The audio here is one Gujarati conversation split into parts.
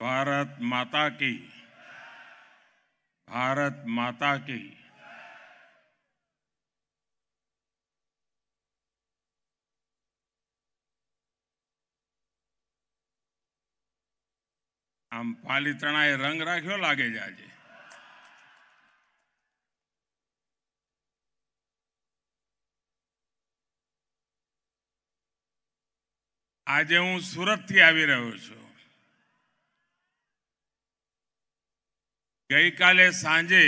ભારત માતા કી ભારત માતા કી આમ એ રંગ રાખ્યો લાગે છે આજે આજે હું સુરત થી આવી રહ્યો છું ગઈકાલે સાંજે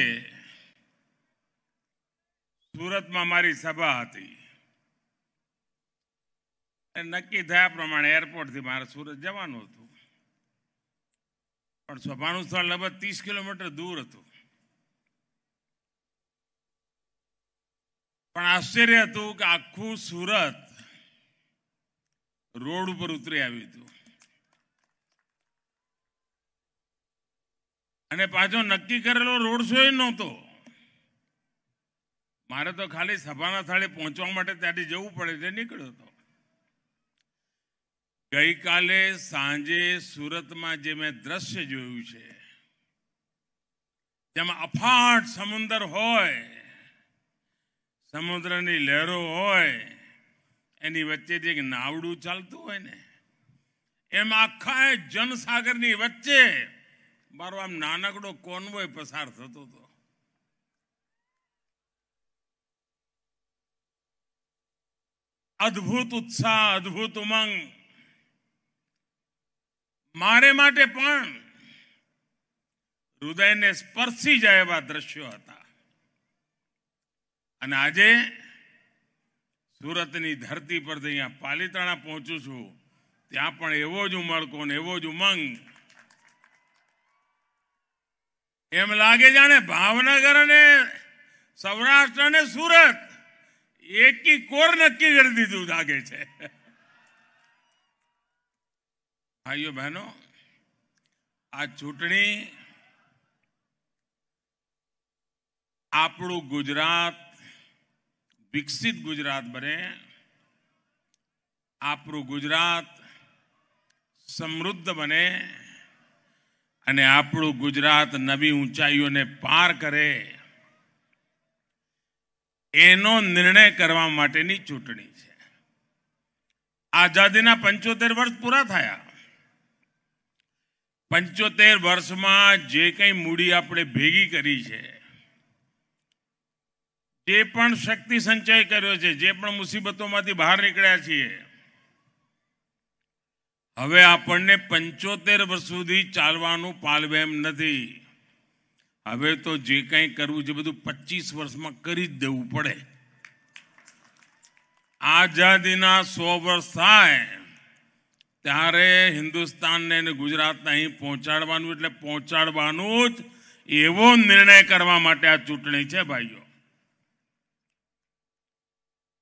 સુરતમાં મારી સભા હતી નક્કી થયા પ્રમાણે એરપોર્ટથી મારે સુરત જવાનું હતું પણ સભાનું સ્થળ લગભગ ત્રીસ કિલોમીટર દૂર હતું પણ આશ્ચર્ય હતું કે આખું સુરત રોડ ઉપર ઉતરી આવ્યું હતું અને પાછો નક્કી કરેલો રોડ શો એ નહોતો મારે તો ખાલી સભાના સ્થળે પહોંચવા માટે ત્યાંથી જવું પડે એટલે નીકળ્યો હતો ગઈકાલે સાંજે સુરતમાં જે મેં દ્રશ્ય જોયું છે જેમાં અફાટ સમુદ્ર હોય સમુદ્રની લહેરો હોય એની વચ્ચેથી એક નાવડું ચાલતું હોય ને એમ આખા જનસાગરની વચ્ચે મારો આમ નાનકડો કોન્વોય પસાર થતો હતો અદ્ભુત ઉત્સાહ અદભુત ઉમંગ મારે માટે પણ હૃદયને સ્પર્શી જાય એવા દ્રશ્યો હતા અને આજે સુરતની ધરતી પરથી અહીંયા પાલિતાણા પહોંચું છું ત્યાં પણ એવો જ ઉમળકો ને એવો જ ઉમંગ એમ લાગે જાણે ભાવનગર અને સૌરાષ્ટ્ર અને સુરત એકી કોર નક્કી કરી દીધું લાગે છે ભાઈઓ બહેનો આ ચૂંટણી આપણું ગુજરાત વિકસિત ગુજરાત બને આપણું ગુજરાત સમૃદ્ધ બને અને આપણું ગુજરાત નવી ઊંચાઈઓને પાર કરે એનો નિર્ણય કરવા માટેની ચૂંટણી છે આઝાદીના પંચોતેર વર્ષ પૂરા થયા પંચોતેર વર્ષમાં જે કંઈ મૂડી આપણે ભેગી કરી છે જે પણ શક્તિ સંચય કર્યો છે જે પણ મુસીબતોમાંથી બહાર નીકળ્યા છીએ હવે આપણને પંચોતેર વર્ષ સુધી ચાલવાનું પાલવે એમ નથી હવે તો જે કંઈ કરવું છે બધું પચીસ વર્ષમાં કરી જ દેવું પડે આઝાદીના સો વર્ષ થાય ત્યારે હિન્દુસ્તાનને અને ગુજરાતને અહીં પહોંચાડવાનું એટલે પહોંચાડવાનું જ એવો નિર્ણય કરવા માટે આ ચૂંટણી છે ભાઈઓ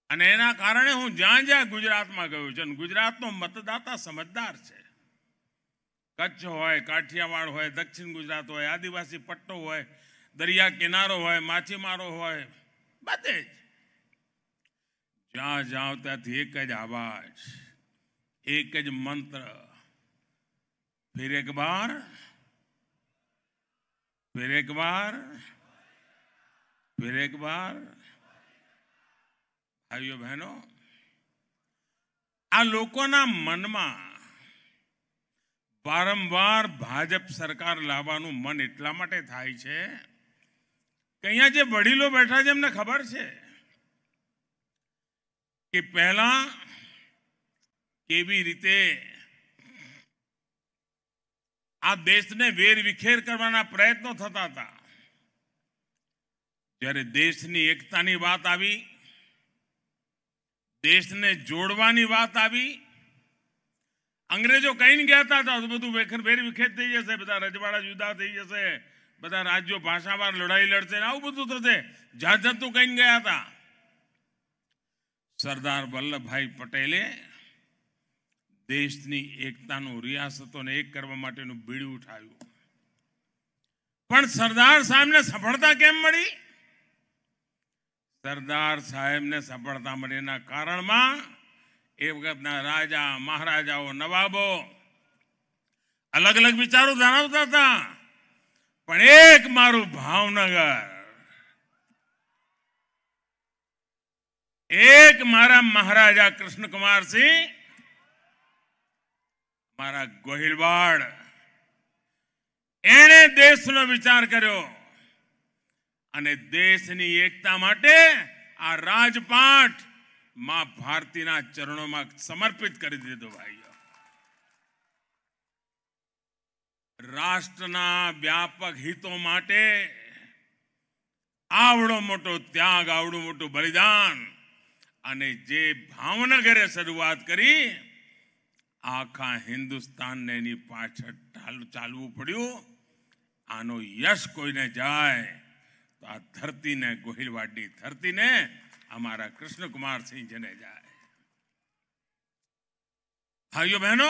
અને એના કારણે હું જ્યાં જ્યાં ગુજરાતમાં ગયો છું અને ગુજરાતનો મતદાતા સમજદાર છે કચ્છ હોય કાઠિયાવાડ હોય દક્ષિણ ગુજરાત હોય આદિવાસી પટ્ટો હોય દરિયા કિનારો હોય માછીમારો હોય બધે જ જ્યાં જાઉં ત્યાંથી એક જ આવાજ એક જ મંત્ર ફિર એક બાર ફિર એક બાર ફિર એક બાર ભાઈઓ બહેનો આ લોકોના મનમાં વારંવાર ભાજપ સરકાર લાવવાનું મન એટલા માટે થાય છે કે અહીંયા જે વડીલો બેઠા છે એમને ખબર છે કે પહેલા કેવી રીતે આ દેશને વેરવિખેર કરવાના પ્રયત્નો થતા હતા જ્યારે દેશની એકતાની વાત આવી દેશને જોડવાની વાત આવી અંગ્રેજો કહીને ગયા હતા તો બધું વેખર વેર વિખેર થઈ જશે બધા રજવાડા જુદા થઈ જશે બધા રાજ્યો ભાષાવાર લડાઈ લડશે આવું બધું થશે જાત જાતનું કહીને ગયા હતા સરદાર વલ્લભભાઈ પટેલે દેશની એકતાનું રિયાસતોને એક કરવા માટેનું બીડું ઉઠાવ્યું પણ સરદાર સાહેબને સફળતા કેમ મળી सरदार साहेब ने सफलता मिली कारण में राजा महाराजाओ नवाबो अलग अलग विचारों धरावता था एक मारू भावनगर एक मारा महाराजा कृष्ण कुमार सिंह गोहिलवाड़ एने देश नो विचार करो અને દેશની એકતા માટે આ રાજપાઠ માં ભારતીના ચરણોમાં સમર્પિત કરી દીધો ભાઈઓ રાષ્ટ્રના વ્યાપક હિતો માટે આવડો મોટો ત્યાગ આવડું મોટું બલિદાન અને જે ભાવનગરે શરૂઆત કરી આખા હિન્દુસ્તાનને એની પાછળ ચાલવું પડ્યું આનો યશ કોઈને જાય આ ધરતીને ગોહિલવાડની ધરતીને અમારા કૃષ્ણકુમારસિંહ જનેજા ભાઈઓ બહેનો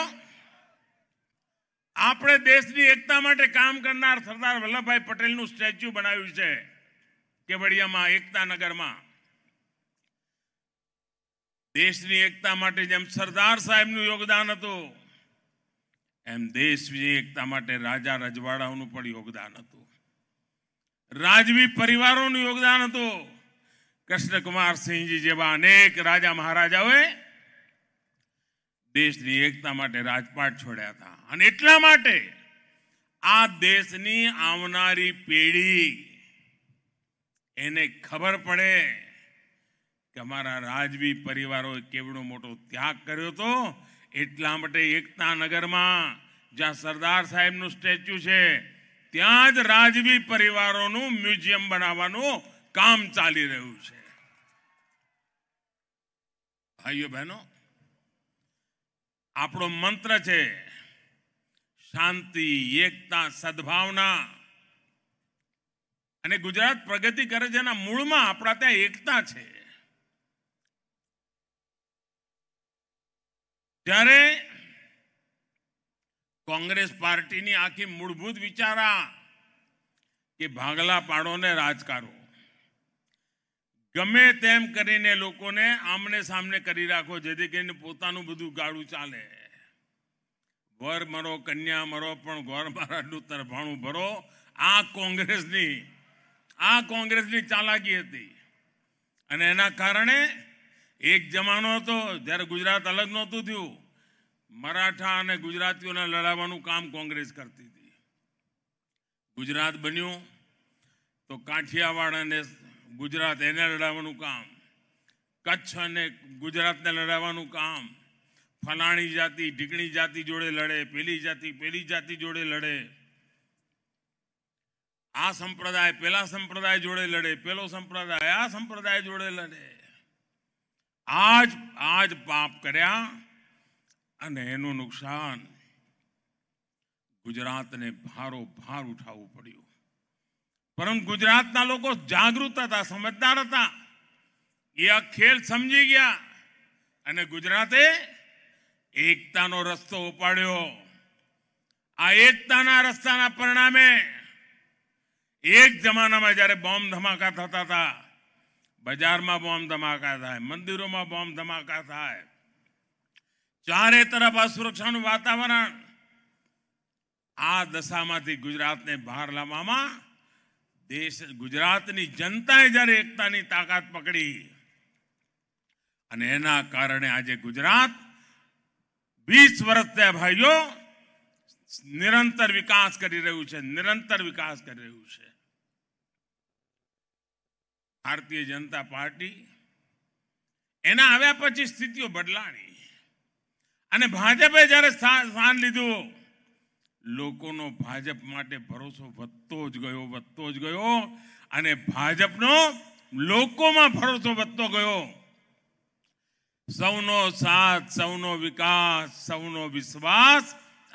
આપણે દેશની એકતા માટે કામ કરનાર સરદાર વલ્લભભાઈ પટેલનું સ્ટેચ્યુ બનાવ્યું છે કેવડિયામાં એકતાનગરમાં દેશની એકતા માટે જેમ સરદાર સાહેબનું યોગદાન હતું એમ દેશની એકતા માટે રાજા રજવાડાઓનું પણ યોગદાન હતું રાજવી પરિવારોનું યોગદાન હતું કૃષ્ણકુમારસિંહજી જેવા અનેક રાજા મહારાજાઓએ દેશની એકતા માટે રાજપાટ છોડ્યા હતા અને એટલા માટે આ દેશની આવનારી પેઢી એને ખબર પડે કે અમારા રાજવી પરિવારોએ કેવડો મોટો ત્યાગ કર્યો હતો એટલા માટે એકતા નગરમાં જ્યાં સરદાર સાહેબનું સ્ટેચ્યુ છે ત્યાં જ રાજવી પરિવારોનું મ્યુઝિયમ બનાવવાનું કામ ચાલી રહ્યું છે ભાઈઓ બહેનો આપણો મંત્ર છે શાંતિ એકતા સદભાવના અને ગુજરાત પ્રગતિ કરે છે એના મૂળમાં આપણા ત્યાં એકતા છે ત્યારે કોંગ્રેસ પાર્ટીની આખી મૂળભૂત વિચારા કે ભાગલા પાડો ને રાજકારો ગમે તેમ કરીને લોકોને આમને સામને કરી રાખો જેથી કરીને પોતાનું બધું ગાળું ચાલે વર મરો કન્યા મરો પણ ઘર મારાનું તરફાણું ભરો આ કોંગ્રેસની આ કોંગ્રેસની ચાલાકી હતી અને એના કારણે એક જમાનો હતો જ્યારે ગુજરાત અલગ નહોતું થયું મરાઠા અને ગુજરાતીઓને લડાવવાનું કામ કોંગ્રેસ કરતી હતી ગુજરાત બન્યું તો કાઠિયાવાડ અને ગુજરાત એને લડાવવાનું કામ કચ્છ અને ગુજરાતને લડાવવાનું કામ ફલાણી જાતિ ઢીકણી જાતિ જોડે લડે પેલી જાતિ પેલી જાતિ જોડે લડે આ સંપ્રદાય પેલા સંપ્રદાય જોડે લડે પેલો સંપ્રદાય આ સંપ્રદાય જોડે લડે આજ આજ પાપ કર્યા અને એનું નુકસાન ગુજરાતને ભારો ભાર ઉઠાવવું પડ્યું પરંતુ ગુજરાતના લોકો જાગૃત હતા સમજદાર હતા એ આ ખેલ સમજી ગયા અને ગુજરાતે એકતાનો રસ્તો ઉપાડ્યો આ એકતાના રસ્તાના પરિણામે એક જમાનામાં જ્યારે બોમ્બ ધમાકા થતા હતા બજારમાં બોમ્બ ધમાકા થાય મંદિરોમાં બોમ્બ ધમાકા થાય ચારે તરફ અસુરક્ષાનું વાતાવરણ આ દશામાંથી ગુજરાતને બહાર લાવવામાં દેશ ગુજરાતની જનતાએ જ્યારે એકતાની તાકાત પકડી અને એના કારણે આજે ગુજરાત વીસ વર્ષ વર્ષથી ભાઈઓ નિરંતર વિકાસ કરી રહ્યું છે નિરંતર વિકાસ કરી રહ્યું છે ભારતીય જનતા પાર્ટી એના આવ્યા પછી સ્થિતિઓ બદલાણી અને ભાજપે જ્યારે સ્થાન લીધું લોકોનો ભાજપ માટે ભરોસો વધતો જ ગયો વધતો જ ગયો અને ભાજપનો લોકોમાં ભરોસો વધતો ગયો સૌનો સાથ સૌનો વિકાસ સૌનો વિશ્વાસ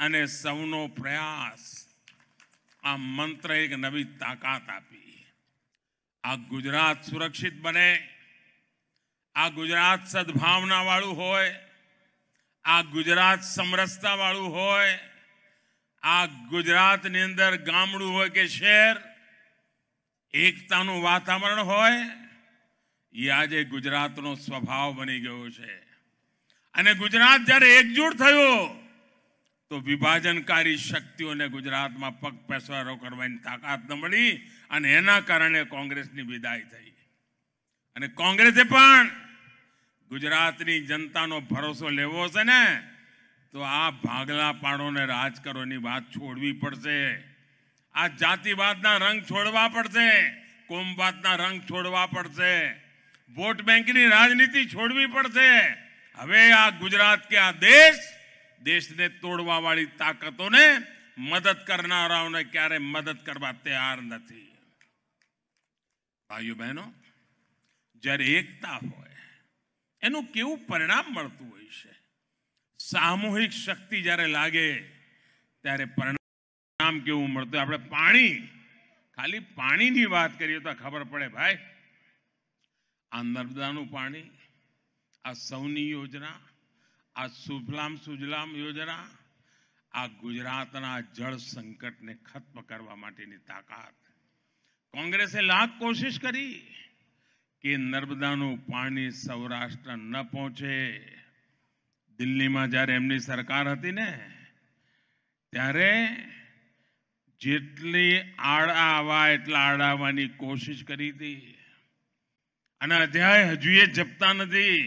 અને સૌનો પ્રયાસ આ મંત્ર એક નવી તાકાત આપી આ ગુજરાત સુરક્ષિત બને આ ગુજરાત સદભાવના વાળું હોય આ ગુજરાત સમરસતાવાળું હોય આ ગુજરાતની અંદર ગામડું હોય કે શહેર એકતાનું વાતાવરણ હોય એ આજે ગુજરાતનો સ્વભાવ બની ગયો છે અને ગુજરાત જ્યારે એકજૂટ થયો તો વિભાજનકારી શક્તિઓને ગુજરાતમાં પગ પેસવારો કરવાની તાકાત ન મળી અને એના કારણે કોંગ્રેસની વિદાય થઈ અને કોંગ્રેસે પણ ગુજરાતની જનતાનો ભરોસો લેવો છે ને તો આ ભાગલા પાડોને રાજ કરોની વાત છોડવી પડશે આ જાતિવાદના રંગ છોડવા પડશે કોમવાદના રંગ છોડવા પડશે વોટ બેંકની રાજનીતિ છોડવી પડશે હવે આ ગુજરાત કે આ દેશ દેશને તોડવા વાળી તાકતોને મદદ કરનારાઓને ક્યારે મદદ કરવા તૈયાર નથી ભાઈઓ બહેનો જ્યારે એકતા હોય એનું કેવું પરિણામ મળતું હોય છે સામૂહિક શક્તિ જ્યારે લાગે ત્યારે પરિણામ કેવું મળતું આપણે પાણી ખાલી પાણીની વાત કરીએ તો ખબર પડે ભાઈ આ નર્મદાનું પાણી આ સૌની યોજના આ સુફલામ સુજલામ યોજના આ ગુજરાતના જળ સંકટને ખત્મ કરવા માટેની તાકાત કોંગ્રેસે લાખ કોશિશ કરી કે નર્મદાનું પાણી સૌરાષ્ટ્ર ન પહોંચે દિલ્હીમાં જ્યારે એમની સરકાર હતી ને ત્યારે જેટલી આડા આવા એટલા આડાવાની કોશિશ કરી હતી અને અધ્યાય હજુ એ જપતા નથી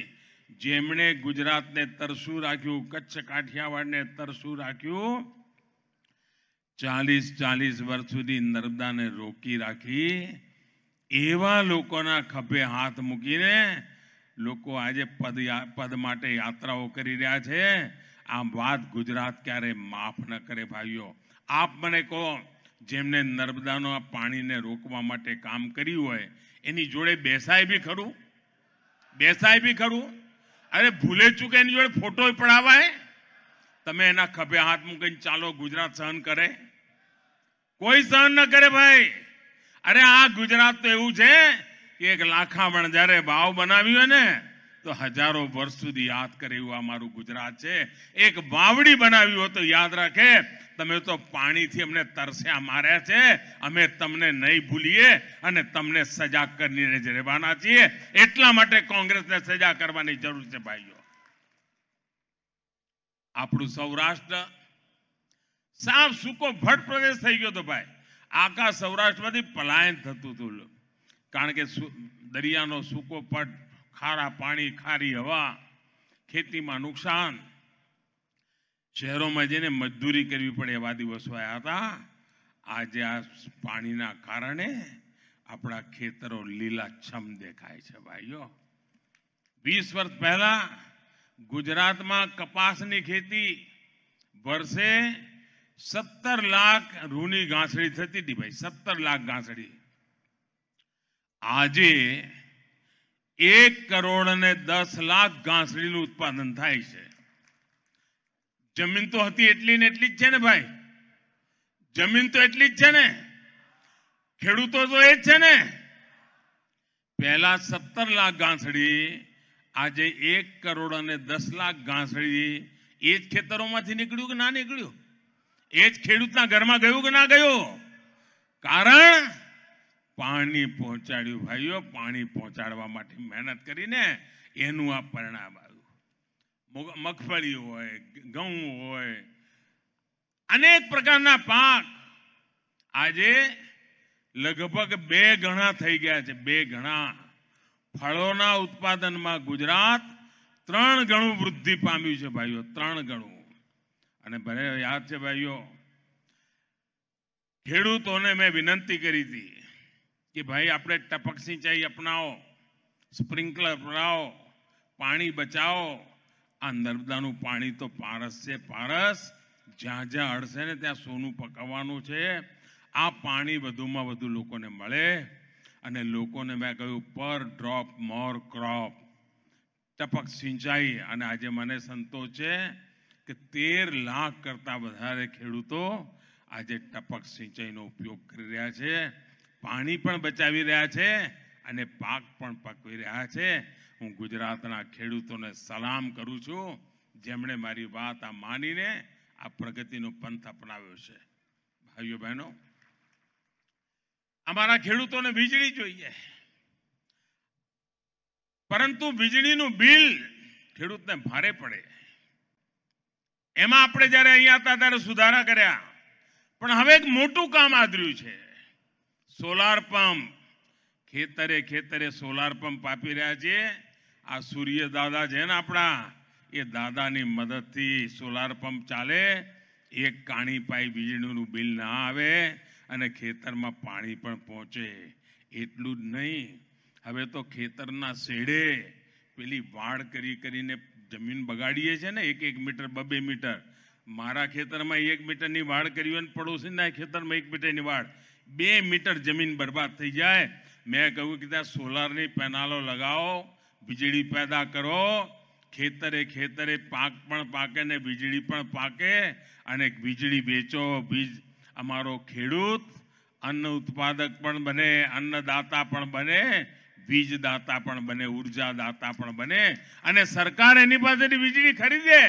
જેમણે ગુજરાતને તરસું રાખ્યું કચ્છ કાઠિયાવાડને તરસું રાખ્યું ચાલીસ ચાલીસ વર્ષ સુધી નર્મદાને રોકી રાખી એવા લોકોના ખભે હાથ મૂકીને લોકો આજે પદ પદ માટે યાત્રાઓ કરી રહ્યા છે આમ વાત ગુજરાત ક્યારે માફ ન કરે ભાઈઓ આપ મને કહો જેમને નર્મદાનો પાણીને રોકવા માટે કામ કર્યું હોય એની જોડે બેસાય બી ખરું બેસાય બી ખરું અરે ભૂલે ચૂકે એની જોડે ફોટો પડાવાય તમે એના ખભે હાથ મૂકીને ચાલો ગુજરાત સહન કરે કોઈ સહન ન કરે ભાઈ અરે આ ગુજરાત તો એવું છે કે એક લાખામણ જયારે ભાવ બનાવ્યું ને તો હજારો વર્ષ સુધી યાદ કરે એવું અમારું ગુજરાત છે એક બાવડી બનાવી હોય તો યાદ રાખે તમે તો પાણીથી અમને તરસ્યા માર્યા છે અમે તમને નહીં ભૂલીએ અને તમને સજા કરીને જ રહેવાના છીએ એટલા માટે કોંગ્રેસને સજા કરવાની જરૂર છે ભાઈઓ આપણું સૌરાષ્ટ્ર સાફ સૂકો ભટ પ્રદેશ થઈ ગયો તો ભાઈ આખા સૌરાષ્ટ્રમાંથી પલાયન થતું હતું કારણ કે દરિયાનો સૂકો પટ ખારા પાણી ખારી હવા ખેતીમાં નુકસાન શહેરોમાં જઈને મજદૂરી કરવી પડે એવા દિવસો આવ્યા હતા આજે આ પાણીના કારણે આપણા ખેતરો લીલાછમ દેખાય છે ભાઈઓ વીસ વર્ષ પહેલા ગુજરાતમાં કપાસની ખેતી વર્ષે સત્તર લાખ રૂની ઘાસડી થતી હતી ભાઈ સત્તર લાખ ઘાસડી આજે એક કરોડ અને દસ લાખ ઘાસડીનું ઉત્પાદન થાય છે જમીન તો હતી એટલી ને એટલી જ છે ને ભાઈ જમીન તો એટલી જ છે ને ખેડૂતો તો એ જ છે ને પહેલા સત્તર લાખ ગાંસડી આજે એક કરોડ અને દસ લાખ ઘાસડી એ જ ખેતરોમાંથી નીકળ્યું કે ના નીકળ્યું એ જ ખેડૂતના ઘરમાં ગયું કે ના ગયું કારણ પાણી પહોંચાડ્યું ભાઈઓ પાણી પહોંચાડવા માટે મહેનત કરીને એનું આ પરિણામ આવ્યું મગફળી હોય ઘઉં હોય અનેક પ્રકારના પાક આજે લગભગ બે ગણા થઈ ગયા છે બે ગણા ફળોના ઉત્પાદનમાં ગુજરાત ત્રણ ગણું વૃદ્ધિ પામ્યું છે ભાઈઓ ત્રણ ગણું અને ભલે યાદ છે ભાઈઓ ખેડૂતોને મેં વિનંતી કરી હતી કે ભાઈ આપણે ટપક સિંચાઈ અપનાવો સ્પ્રિંકલર અપનાવો પાણી બચાવો આ નર્મદાનું પાણી તો પારસ છે પારસ જ્યાં જ્યાં અડશે ને ત્યાં સોનું પકવવાનું છે આ પાણી વધુમાં વધુ લોકોને મળે અને લોકોને મેં કહ્યું પર ડ્રોપ મોર ક્રોપ ટપક સિંચાઈ અને આજે મને સંતોષ છે કે તેર લાખ કરતા વધારે ખેડૂતો આજે ટપક સિંચાઈનો ઉપયોગ કરી રહ્યા છે પાણી પણ બચાવી રહ્યા છે અને પાક પણ પકવી રહ્યા છે હું ગુજરાતના ખેડૂતોને સલામ કરું છું જેમણે મારી વાત આ માનીને આ પ્રગતિનો પંથ અપનાવ્યો છે ભાઈઓ બહેનો અમારા ખેડૂતોને વીજળી જોઈએ પરંતુ વીજળીનું બિલ ખેડૂતને ભારે પડે એમાં આપણે જ્યારે અહીંયા હતા ત્યારે સુધારા કર્યા પણ હવે એક મોટું કામ આદર્યું છે સોલાર પંપ ખેતરે ખેતરે સોલાર પંપ આપી રહ્યા છે આ સૂર્ય દાદા છે ને આપણા એ દાદાની મદદથી સોલાર પંપ ચાલે એક કાણી પાઈ વીજળીનું બિલ ના આવે અને ખેતરમાં પાણી પણ પહોંચે એટલું જ નહીં હવે તો ખેતરના શેડે પેલી વાડ કરી કરીને જમીન બગાડીએ છીએ ને એક એક મીટર બ બે મીટર મારા ખેતરમાં એક મીટરની વાડ કરી અને પડોશીના ખેતરમાં એક મીટરની વાડ બે મીટર જમીન બરબાદ થઈ જાય મેં કહ્યું કે ત્યાં સોલારની પેનાલો લગાવો વીજળી પેદા કરો ખેતરે ખેતરે પાક પણ પાકે ને વીજળી પણ પાકે અને વીજળી વેચો બીજ અમારો ખેડૂત અન્ન ઉત્પાદક પણ બને અન્નદાતા પણ બને વીજદાતા પણ બને ઉર્જાદાતા પણ બને અને સરકાર એની પાસેથી વીજળી ખરીદે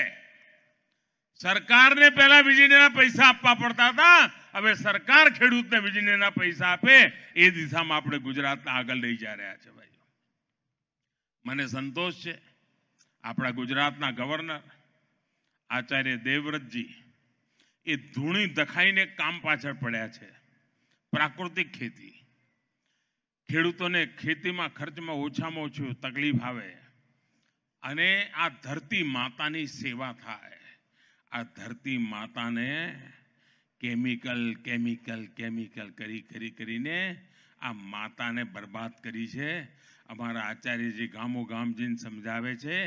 સરકારને પહેલા વીજળીના પૈસા આપવા પડતા હતા હવે સરકાર ખેડૂતને વીજળીના પૈસા આપે એ દિશામાં આપણે ગુજરાતને આગળ લઈ જઈ રહ્યા છે ભાઈ મને સંતોષ છે આપણા ગુજરાતના ગવર્નર આચાર્ય દેવવ્રતજી એ ધૂણી દખાઈને કામ પાછળ પડ્યા છે પ્રાકૃતિક ખેતી ખેડૂતોને ખેતીમાં ખર્ચમાં ઓછામાં ઓછું તકલીફ આવે અને આ ધરતી માતાની સેવા થાય આ ધરતી માતાને કેમિકલ કેમિકલ કેમિકલ કરી કરી કરીને આ માતાને બરબાદ કરી છે અમારા આચાર્યજી ગામો ગામ જઈને સમજાવે છે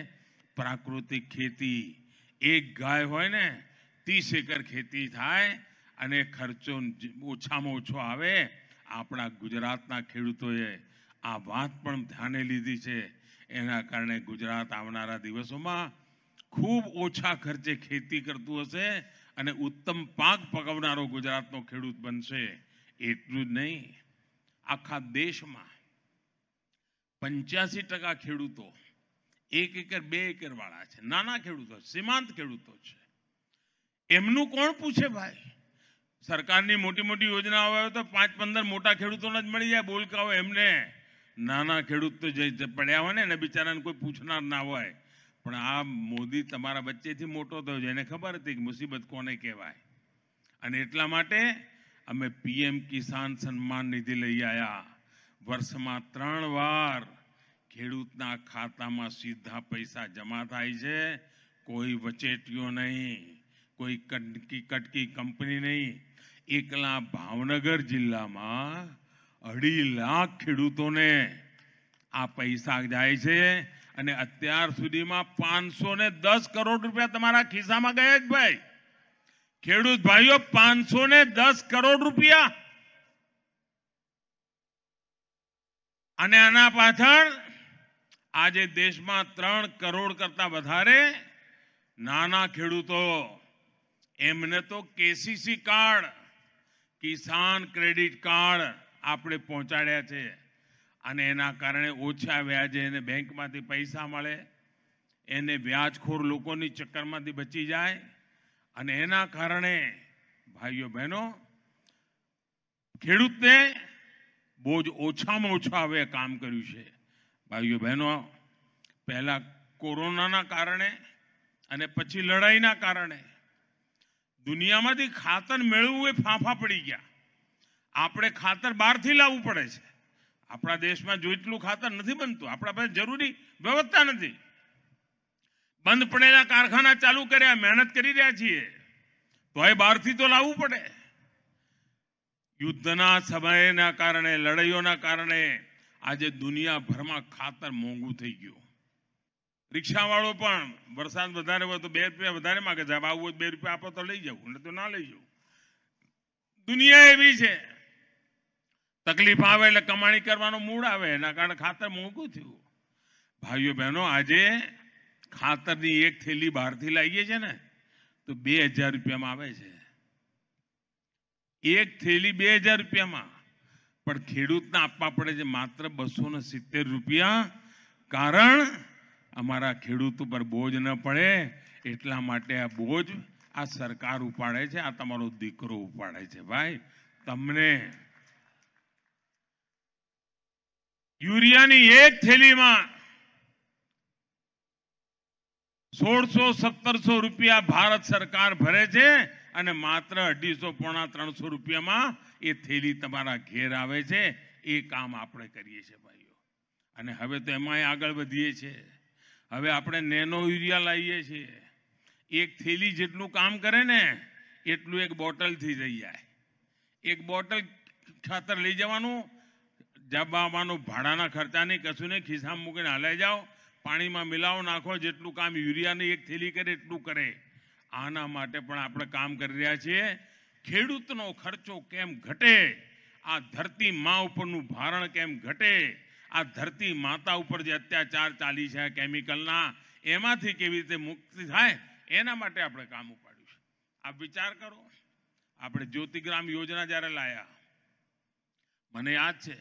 પ્રાકૃતિક ખેતી એક ગાય હોય ને ત્રીસ એકર ખેતી થાય અને ખર્ચો ઓછામાં ઓછો આવે આપણા ગુજરાતના ખેડૂતોએ આ વાત પણ ધ્યાને લીધી છે એના કારણે ગુજરાત આવનારા દિવસોમાં ખૂબ ઓછા ખર્ચે ખેતી કરતું હશે અને ઉત્તમ પાક પકવનારો ગુજરાતનો ખેડૂત બનશે એટલું જ નહીં આખા દેશમાં પંચ્યાસી ટકા ખેડૂતો એક એકર બે એકર વાળા છે નાના ખેડૂતો સીમાંત ખેડૂતો છે એમનું કોણ પૂછે ભાઈ સરકારની મોટી મોટી યોજના આવે તો પાંચ પંદર મોટા ખેડૂતોને જ મળી જાય બોલકાઓ એમને નાના ખેડૂત તો જે પડ્યા હોય ને એને બિચારાને કોઈ પૂછનાર ના હોય પણ આ મોદી તમારા વચ્ચેથી મોટો થયો છે એને ખબર હતી કે મુસીબત કોને કહેવાય અને એટલા માટે અમે પીએમ કિસાન સન્માન નિધિ લઈ આવ્યા વર્ષમાં ત્રણ વાર ખેડૂતના ખાતામાં સીધા પૈસા જમા થાય છે કોઈ વચેટીઓ નહીં કોઈ કટકી કટકી કંપની નહીં એકલા ભાવનગર જિલ્લામાં અઢી લાખ ખેડૂતોને આ પૈસા જાય છે અને અત્યાર સુધીમાં પાંચસો ને દસ કરોડ રૂપિયા તમારા ખિસ્સામાં ગયા જ ભાઈ ખેડૂત ભાઈઓ પાંચસો ને દસ કરોડ રૂપિયા અને આના પાછળ આજે દેશમાં ત્રણ કરોડ કરતા વધારે નાના ખેડૂતો એમને તો KCC card Kisan credit card આપણે પહોંચાડ્યા છે અને એના કારણે ઓછા વ્યાજે એને બેંકમાંથી પૈસા મળે એને વ્યાજખોર લોકોની ચક્કરમાંથી બચી જાય અને એના કારણે ભાઈઓ બહેનો ખેડૂતને બહુ જ ઓછામાં ઓછા હવે કામ કર્યું છે ભાઈઓ બહેનો પહેલાં કોરોનાના કારણે અને પછી લડાઈના કારણે દુનિયામાંથી ખાતર મેળવવું એ ફાંફા પડી ગયા આપણે ખાતર બહારથી લાવવું પડે છે આપણા દેશમાં જોઈટલું ખાતર નથી બનતું આપણા પાસે જરૂરી વ્યવસ્થા નથી બંધ પડેલા કારખાના ચાલુ કર્યા મહેનત કરી રહ્યા છીએ તો એ બહારથી તો લાવવું પડે યુદ્ધના સમયના કારણે લડાઈઓના કારણે આજે દુનિયાભરમાં ખાતર મોંઘું થઈ ગયું રિક્ષાવાળો પણ વરસાદ વધારે હોય તો બે રૂપિયા વધારે માગે સાહેબ આવું હોય બે રૂપિયા આપો તો લઈ જવું એટલે તો ના લઈ જવું દુનિયા એવી છે તકલીફ આવે એટલે કમાણી કરવાનો મૂડ આવે એના કારણે ખાતર મોંઘું થયું ભાઈઓ બહેનો આજે ખાતરની એક થેલી બહારથી લાવીએ છે ને તો બે હજાર રૂપિયામાં આવે છે એક થેલી બે હજાર રૂપિયામાં પણ ખેડૂતને આપવા પડે છે માત્ર બસો ને સિત્તેર રૂપિયા કારણ અમારા ખેડૂત ઉપર બોજ ન પડે એટલા માટે આ બોજ આ સરકાર ઉપાડે છે આ તમારો દીકરો ઉપાડે છે ભાઈ તમને યુરિયાની એક થેલીમાં સોળસો સત્તરસો રૂપિયા ભારત સરકાર ભરે છે અને માત્ર અઢીસો પોણા ત્રણસો રૂપિયામાં એ થેલી તમારા ઘેર આવે છે એ કામ આપણે કરીએ છીએ ભાઈઓ અને હવે તો એમાંય આગળ વધીએ છીએ હવે આપણે નેનો યુરિયા લાવીએ છીએ એક થેલી જેટલું કામ કરે ને એટલું એક બોટલથી થઈ જાય એક બોટલ ખાતર લઈ જવાનું જબાવાનું ભાડાના ખર્ચાની કશું નહીં ખિસ્સામાં મૂકીને હલાઈ જાઓ પાણીમાં મિલાવો નાખો જેટલું કામ યુરિયાની એક થેલી કરે એટલું કરે આના માટે પણ આપણે કામ કરી રહ્યા છીએ ખેડૂતનો ખર્ચો કેમ ઘટે આ ધરતી મા ઉપરનું ભારણ કેમ ઘટે આ ધરતી માતા ઉપર જે અત્યાચાર ચાલી છે કેમિકલના એમાંથી કેવી રીતે મુક્તિ થાય એના માટે આપણે કામ ઉપાડ્યું છે આપ વિચાર કરો આપણે જ્યોતિગ્રામ યોજના જ્યારે લાયા મને યાદ છે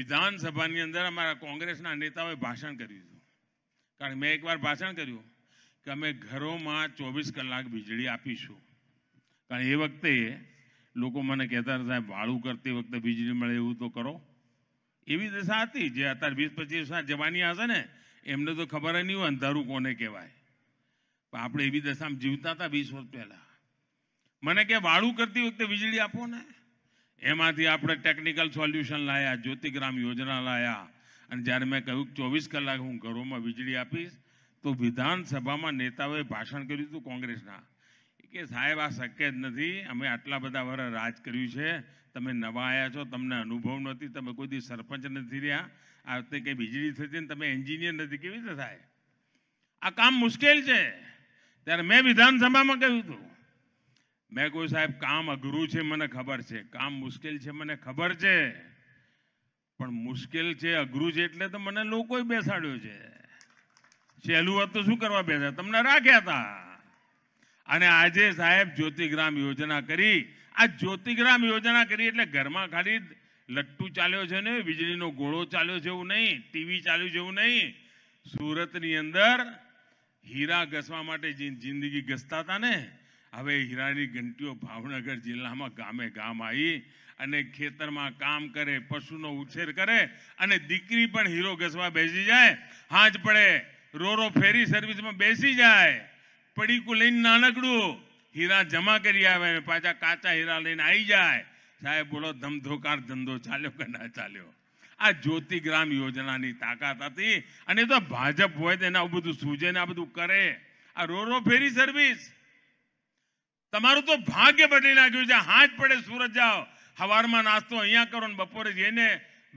વિધાનસભાની અંદર અમારા કોંગ્રેસના નેતાઓએ ભાષણ કર્યું હતું કારણ મેં એકવાર ભાષણ કર્યું કે અમે ઘરોમાં ચોવીસ કલાક વીજળી આપીશું કારણ એ વખતે લોકો મને કહેતા સાહેબ વાળું કરતી વખતે વીજળી મળે એવું તો કરો એવી દશા હતી જે અત્યારે વીસ પચીસ વર્ષ જવાની હશે ને એમને તો ખબર નહીં હોય અંધારું કોને કહેવાય પણ આપણે એવી દશામાં જીવતા હતા વીસ વર્ષ પહેલા મને કે વાળું કરતી વખતે વીજળી આપો ને એમાંથી આપણે ટેકનિકલ સોલ્યુશન લાયા જ્યોતિગ્રામ યોજના લાયા અને જ્યારે મેં કહ્યું ચોવીસ કલાક હું ઘરોમાં વીજળી આપીશ તો વિધાનસભામાં નેતાઓએ ભાષણ કર્યું હતું કોંગ્રેસના કે સાહેબ આ શક્ય જ નથી અમે આટલા બધા વર્ષ રાજ કર્યું છે તમે નવા આવ્યા છો તમને અનુભવ નથી તમે કોઈ દી સરપંચ નથી રહ્યા આ વખતે કંઈ વીજળી થતી ને તમે એન્જિનિયર નથી કેવી રીતે થાય આ કામ મુશ્કેલ છે ત્યારે મેં વિધાનસભામાં કહ્યું હતું મેં કોઈ સાહેબ કામ અઘરું છે મને ખબર છે કામ મુશ્કેલ છે મને ખબર છે પણ મુશ્કેલ છે અઘરું છે એટલે તો મને લોકોએ બેસાડ્યો છે સહેલું હતું શું કરવા બેસા તમને રાખ્યા હતા અને આજે સાહેબ જ્યોતિગ્રામ યોજના કરી આ જ્યોતિગ્રામ યોજના કરી એટલે ઘરમાં ખાલી લટ્ટુ ચાલ્યો છે ને વીજળીનો ગોળો ચાલ્યો છે એવું નહીં ટીવી ચાલ્યું છે એવું નહીં સુરતની અંદર હીરા ઘસવા માટે જિંદગી ઘસતા હતા ને હવે હીરાની ઘંટીઓ ભાવનગર જિલ્લામાં ગામે ગામ આવી અને ખેતરમાં કામ કરે પશુનો ઉછેર કરે અને દીકરી પણ હીરો ઘસવા બેસી જાય હાજ પડે રોરો ફેરી સર્વિસમાં બેસી જાય પડીકું લઈને નાનકડું હીરા જમા કરી આવે ને પાછા કાચા હીરા લઈને આવી જાય સાહેબ બોલો ધમધોકાર ધંધો ચાલ્યો કે ના ચાલ્યો આ જ્યોતિગ્રામ યોજનાની તાકાત હતી અને તો ભાજપ હોય તેને આવું બધું સૂજે ને આ બધું કરે આ રો રો ફેરી સર્વિસ તમારું તો ભાગ્ય બદલી નાખ્યું છે હાજ પડે સુરત જાઓ સવારમાં નાસ્તો અહીંયા કરો ને બપોરે જઈને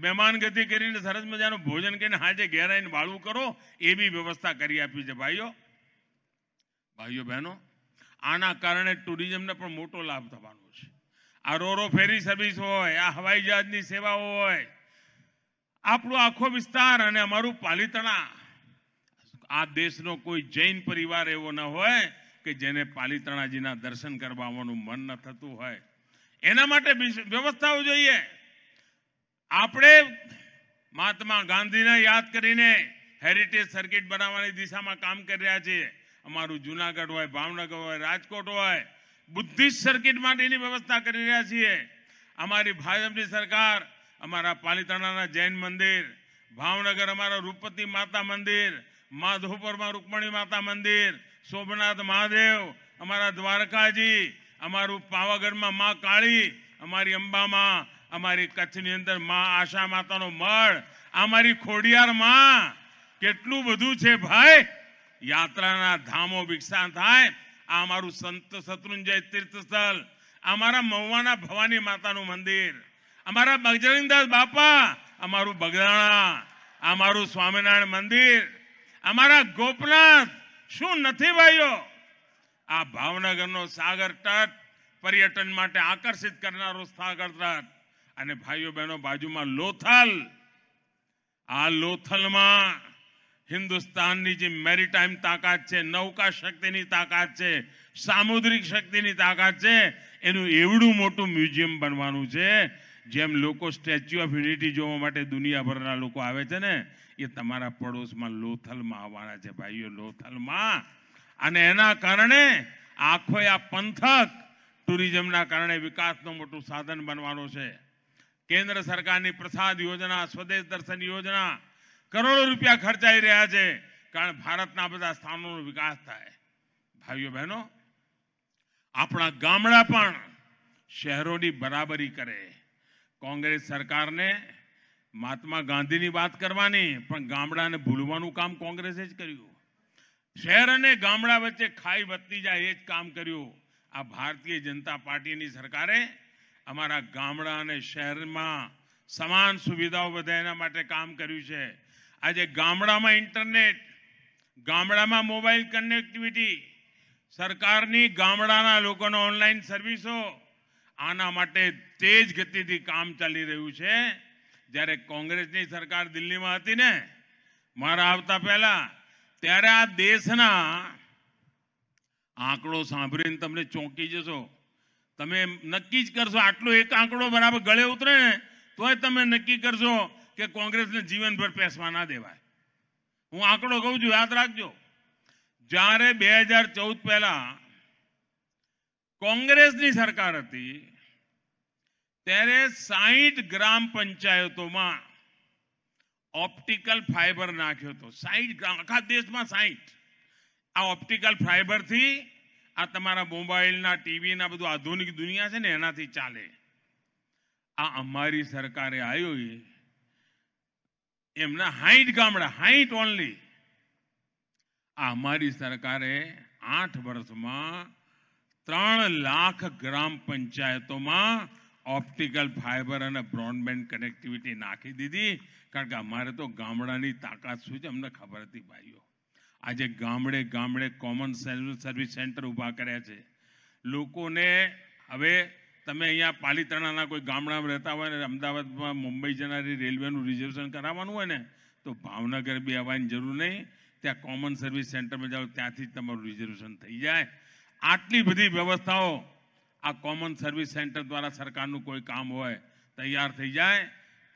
મહેમાન ગતિ કરીને સરસ મજાનું ભોજન કરીને હાજે ઘેરાઈને વાળું કરો એવી વ્યવસ્થા કરી આપી છે ભાઈઓ ભાઈઓ બહેનો આના કારણે ટુરિઝમને પણ મોટો લાભ થવાનો છે આ રોરો ફેરી સર્વિસ હોય આ હવાઈ જહાજની સેવાઓ હોય આપણો આખો વિસ્તાર અને અમારું પાલિતણા આ દેશનો કોઈ જૈન પરિવાર એવો ન હોય કે જેને પાલિતણાજીના દર્શન કરવા આવવાનું મન ન થતું હોય એના માટે વ્યવસ્થાઓ જોઈએ આપણે મહાત્મા ગાંધીને યાદ કરીને હેરિટેજ સર્કિટ બનાવવાની દિશામાં કામ કરી રહ્યા છીએ અમારું જુનાગઢ હોય ભાવનગર હોય રાજકોટ હોય બુદ્ધિસ્ટ સર્કિટ માટેની વ્યવસ્થા કરી રહ્યા છીએ અમારી ભાજપની સરકાર અમારા પાલિતાણાના જૈન મંદિર ભાવનગર અમારા રૂપતિ માતા મંદિર માધોપુરમાં રૂકમણી માતા મંદિર સોમનાથ મહાદેવ અમારા દ્વારકાજી અમારું પાવાગઢમાં મા કાળી અમારી અંબામાં અમારી કચ્છની અંદર માં આશા માતાનો મળ અમારી ખોડિયારમાં કેટલું બધું છે ભાઈ યાત્રાના ધામો વિકસાન થાય આ અમારું સંત શત્રુંજય તીર્થસ્થળ અમારા મહુવાના ભવાની માતાનું મંદિર અમારા બજરંગદાસ બાપા અમારું બગદાણા અમારું સ્વામિનારાયણ મંદિર અમારા ગોપનાથ શું નથી ભાઈઓ આ ભાવનગરનો સાગર તટ પર્યટન માટે આકર્ષિત કરનારો સાગર તટ અને ભાઈઓ બહેનો બાજુમાં લોથલ આ લોથલમાં હિન્દુસ્તાનની જે મેરીટાઈમ તાકાત છે નૌકા શક્તિની તાકાત છે સામુદ્રિક શક્તિની તાકાત છે એનું એવડું મોટું મ્યુઝિયમ બનવાનું છે જેમ લોકો સ્ટેચ્યુ ઓફ યુનિટી જોવા માટે દુનિયાભરના લોકો આવે છે ને એ તમારા પડોશમાં લોથલમાં આવવાના છે ભાઈઓ લોથલમાં અને એના કારણે આખો આ પંથક ટુરિઝમના કારણે વિકાસનું મોટું સાધન બનવાનું છે કેન્દ્ર સરકારની પ્રસાદ યોજના સ્વદેશ દર્શન યોજના કરોડો રૂપિયા ખર્ચાઈ રહ્યા છે કારણ ભારતના બધા સ્થાનોનો વિકાસ થાય ભાઈઓ બહેનો આપણા ગામડા પણ શહેરોની બરાબરી કરે કોંગ્રેસ સરકારને મહાત્મા ગાંધીની વાત કરવાની પણ ગામડાને ભૂલવાનું કામ કોંગ્રેસે જ કર્યું શહેર અને ગામડા વચ્ચે ખાઈ વધતી જાય એ જ કામ કર્યું આ ભારતીય જનતા પાર્ટીની સરકારે અમારા ગામડા અને શહેરમાં સમાન સુવિધાઓ વધે એના માટે કામ કર્યું છે આજે ગામડામાં ઇન્ટરનેટ ગામડામાં મોબાઈલ કનેક્ટિવિટી સરકારની ગામડાના લોકોનો ઓનલાઈન સર્વિસો આના માટે તેજ ગતિથી કામ ચાલી રહ્યું છે જ્યારે કોંગ્રેસની સરકાર દિલ્હીમાં હતી ને મારા આવતા પહેલા ત્યારે આ દેશના આંકડો સાંભળીને તમને ચોંકી જશો તમે નક્કી જ કરશો આટલો એક આંકડો બરાબર ગળે ઉતરે ને તોય તમે નક્કી કરશો કે કોંગ્રેસને જીવનભર પેસવા ના દેવાય હું આંકડો કહું છું યાદ રાખજો જ્યારે બે હજાર ચૌદ પહેલા કોંગ્રેસની સરકાર હતી ત્યારે સાહીઠ ગ્રામ પંચાયતોમાં ઓપ્ટિકલ ફાઈબર નાખ્યો હતો સાહીઠ ગ્રામ આખા દેશમાં સાહીઠ આ ઓપ્ટિકલ ફાઈબરથી આ તમારા મોબાઈલના ટીવીના બધું આધુનિક દુનિયા છે ને એનાથી ચાલે આ અમારી સરકારે આવ્યું એમના હાઈટ ગામડા હાઈઠ ઓનલી આ અમારી સરકારે આઠ વર્ષમાં ત્રણ લાખ ગ્રામ પંચાયતોમાં ઓપ્ટિકલ ફાઈબર અને બ્રોડબેન્ડ કનેક્ટિવિટી નાખી દીધી કારણ કે અમારે તો ગામડાની તાકાત શું છે અમને ખબર હતી ભાઈઓ આજે ગામડે ગામડે કોમન સર્વિસ સેન્ટર ઊભા કર્યા છે લોકોને હવે તમે અહીંયા પાલીતાણાના કોઈ ગામડામાં રહેતા હોય ને અમદાવાદમાં મુંબઈ જનારી રેલવેનું રિઝર્વેશન કરાવવાનું હોય ને તો ભાવનગર બી આવવાની જરૂર નહીં ત્યાં કોમન સર્વિસ સેન્ટરમાં જાઓ ત્યાંથી જ તમારું રિઝર્વેશન થઈ જાય આટલી બધી વ્યવસ્થાઓ આ કોમન સર્વિસ સેન્ટર દ્વારા સરકારનું કોઈ કામ હોય તૈયાર થઈ જાય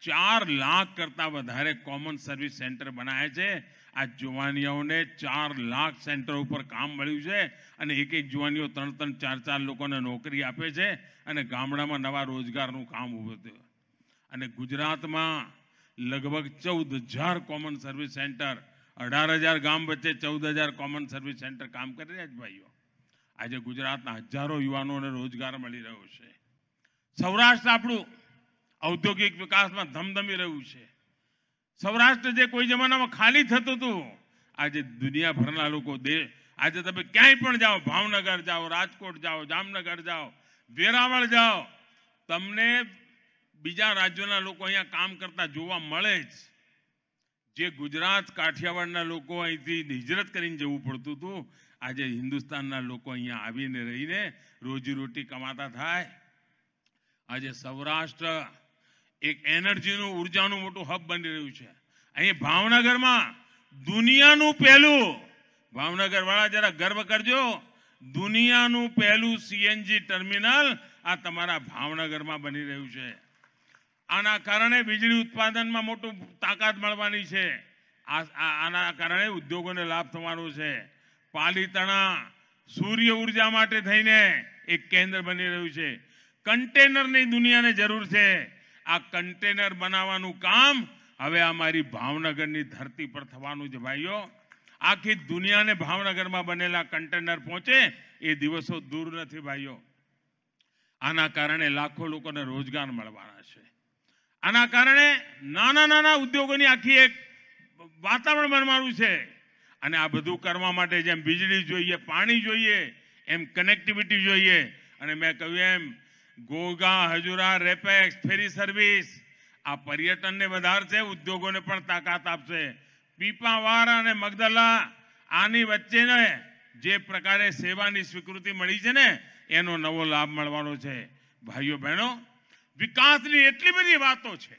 ચાર લાખ કરતાં વધારે કોમન સર્વિસ સેન્ટર બનાવે છે આ જુવાનીઓને ચાર લાખ સેન્ટર ઉપર કામ મળ્યું છે અને એક એક જુવાનીઓ ત્રણ ત્રણ ચાર ચાર લોકોને નોકરી આપે છે અને ગામડામાં નવા રોજગારનું કામ ઊભું થયું અને ગુજરાતમાં લગભગ ચૌદ હજાર કોમન સર્વિસ સેન્ટર અઢાર હજાર ગામ વચ્ચે ચૌદ હજાર કોમન સર્વિસ સેન્ટર કામ કરી રહ્યા છે ભાઈઓ આજે ગુજરાતના હજારો યુવાનોને રોજગાર મળી રહ્યો છે સૌરાષ્ટ્ર આપણું ઔદ્યોગિક વિકાસમાં ધમધમી રહ્યું છે સૌરાષ્ટ્ર જે કોઈ જમાનામાં ખાલી થતું હતું આજે દુનિયાભરના લોકો દે આજે તમે ક્યાંય પણ જાઓ ભાવનગર જાઓ રાજકોટ જાઓ જામનગર જાઓ વેરાવળ જાઓ તમને બીજા રાજ્યોના લોકો અહીંયા કામ કરતા જોવા મળે જ જે ગુજરાત કાઠિયાવાડના લોકો અહીંથી હિજરત કરીને જવું પડતું હતું આજે હિન્દુસ્તાનના લોકો અહીંયા આવીને રહીને રોજીરોટી કમાતા થાય આજે સૌરાષ્ટ્ર એક એનર્જીનું ઉર્જાનું મોટું હબ બની રહ્યું છે અહીં ભાવનગરમાં દુનિયાનું પહેલું ભાવનગર વાળા જરા ગર્વ કરજો દુનિયાનું પહેલું સીએનજી ટર્મિનલ આ તમારા ભાવનગરમાં બની રહ્યું છે આના કારણે વીજળી ઉત્પાદનમાં મોટું તાકાત મળવાની છે આના કારણે ઉદ્યોગોને લાભ થવાનો છે પાલીતાણા સૂર્ય ઉર્જા માટે થઈને એક કેન્દ્ર બની રહ્યું છે કન્ટેનરની દુનિયાને જરૂર છે આ કન્ટેનર બનાવવાનું કામ હવે અમારી ભાવનગરની ધરતી પર થવાનું છે ભાઈઓ આખી દુનિયાને ભાવનગરમાં બનેલા કન્ટેનર પહોંચે એ દિવસો દૂર નથી ભાઈઓ આના કારણે લાખો લોકોને રોજગાર મળવાના છે આના કારણે નાના નાના ઉદ્યોગોની આખી એક વાતાવરણ બનવાનું છે અને આ બધું કરવા માટે જેમ વીજળી જોઈએ પાણી જોઈએ એમ કનેક્ટિવિટી જોઈએ અને મેં કહ્યું એમ ઘોઘા હજુરા રેપેક્સ ફેરી સર્વિસ આ પર્યટનને વધારશે ઉદ્યોગોને પણ તાકાત આપશે પીપાવાર અને મગદલા આની વચ્ચેને જે પ્રકારે સેવાની સ્વીકૃતિ મળી છે ને એનો નવો લાભ મળવાનો છે ભાઈઓ બહેનો વિકાસની એટલી બધી વાતો છે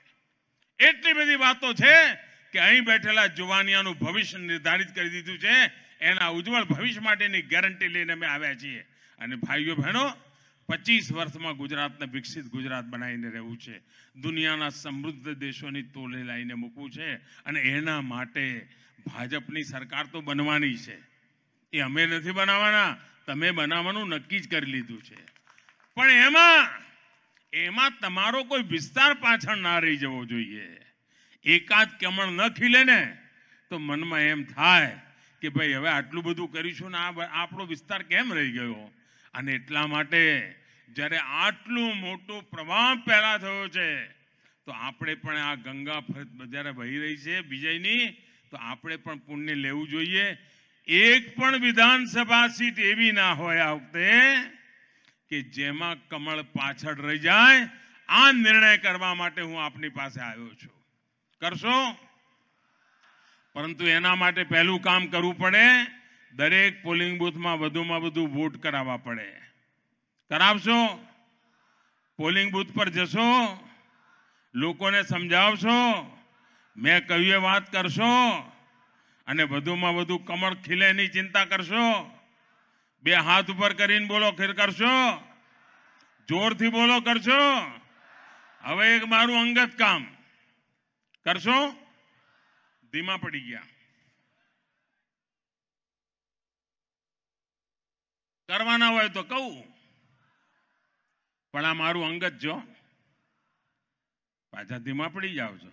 એટલી બધી વાતો છે કે અહીં બેઠેલા જુવાનિયાનું ભવિષ્ય નિર્ધારિત કરી દીધું છે એના ઉજ્જવળ ભવિષ્ય માટેની ગેરંટી લઈને અમે આવ્યા છીએ અને ભાઈઓ બહેનો પચીસ વર્ષમાં ગુજરાતને વિકસિત ગુજરાત બનાવીને રહેવું છે દુનિયાના સમૃદ્ધ દેશોની તોલે લાવીને મૂકવું છે અને એના માટે ભાજપની સરકાર તો બનવાની છે એ અમે નથી બનાવવાના તમે બનાવવાનું નક્કી જ કરી લીધું છે પણ એમાં એમાં તમારો કોઈ વિસ્તાર પાછળ ના રહી જવો જોઈએ એકાદ કમળ ન ખીલે ને તો મનમાં એમ થાય કે ભાઈ હવે આટલું બધું કરીશું ને આ આપણો વિસ્તાર કેમ રહી ગયો અને એટલા માટે જ્યારે આટલું મોટું પ્રવાહ પેદા થયો છે તો આપણે પણ આ ગંગા ફરત જ્યારે વહી રહી છે વિજયની તો આપણે પણ પુણ્ય લેવું જોઈએ એક પણ વિધાનસભા સીટ એવી ના હોય આ વખતે કે જેમાં કમળ પાછળ રહી જાય આ નિર્ણય કરવા માટે હું આપની પાસે આવ્યો છું કરશો પરંતુ એના માટે પહેલું કામ કરવું પડે દરેક પોલિંગ બૂથમાં વધુમાં વધુ વોટ કરાવવા પડે કરાવશો પોલિંગ બૂથ પર જશો લોકોને સમજાવશો મેં કહ્યું વાત કરશો અને વધુમાં વધુ કમળ ખીલે ચિંતા કરશો બે હાથ ઉપર કરીને બોલો ખેર કરશો જોરથી બોલો કરશો હવે એક મારું અંગત કામ કરશો ધીમા પડી ગયા કરવાના હોય તો કહું પણ આ મારું અંગત જો પાછા ધીમા પડી જાવ છો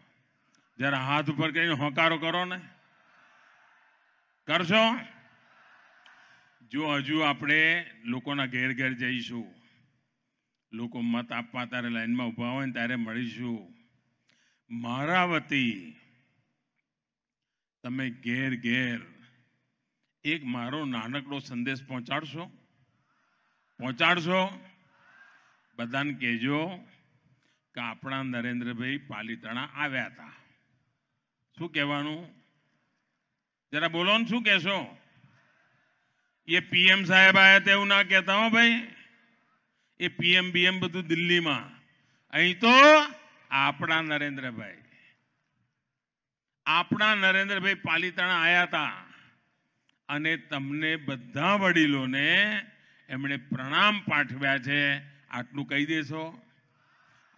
જરા હાથ ઉપર કઈ હોકારો કરો ને કરશો જો હજુ આપણે લોકોના ઘેર ઘેર જઈશું લોકો મત આપવા તારે લાઈનમાં ઊભા હોય ને ત્યારે મળીશું મારા વતી તમે ઘેર ઘેર એક મારો નાનકડો સંદેશ પહોંચાડશો પહોંચાડશો બધાને કહેજો કે આપણા નરેન્દ્રભાઈ પાલીતાણા આવ્યા હતા શું કહેવાનું જરા બોલો ને શું કહેશો એ પીએમ સાહેબ આવ્યા તેવું ના કહેતા હો ભાઈ એ પીએમ બીએમ બધું દિલ્હીમાં અહીં તો આપણા નરેન્દ્રભાઈ આપણા નરેન્દ્રભાઈ પાલીતાણા આવ્યા હતા અને તમને બધા વડીલોને એમણે પ્રણામ પાઠવ્યા છે આટલું કહી દેશો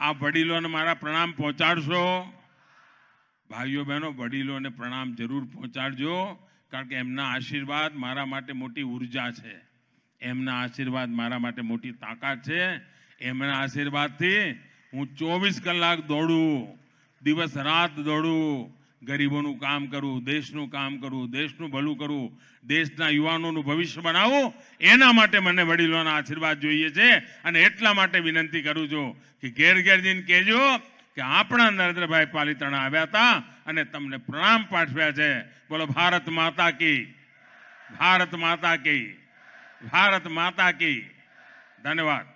આ વડીલોને મારા પ્રણામ પહોંચાડશો ભાઈઓ બહેનો વડીલોને પ્રણામ જરૂર પહોંચાડજો કારણ કે એમના આશીર્વાદ મારા માટે મોટી ઉર્જા છે એમના આશીર્વાદ મારા માટે મોટી તાકાત છે એમના આશીર્વાદથી હું ચોવીસ કલાક દોડું દિવસ રાત દોડું ગરીબોનું કામ કરવું દેશનું કામ કરવું દેશનું ભલું કરું દેશના યુવાનોનું ભવિષ્ય બનાવું એના માટે મને વડીલોના આશીર્વાદ જોઈએ છે અને એટલા માટે વિનંતી કરું છું કે ઘેર ઘેર કહેજો કે આપણા નરેન્દ્રભાઈ પાલિતાણા આવ્યા હતા અને તમને પ્રણામ પાઠવ્યા છે બોલો ભારત માતા કી ભારત માતા કી ભારત માતા કી ધન્યવાદ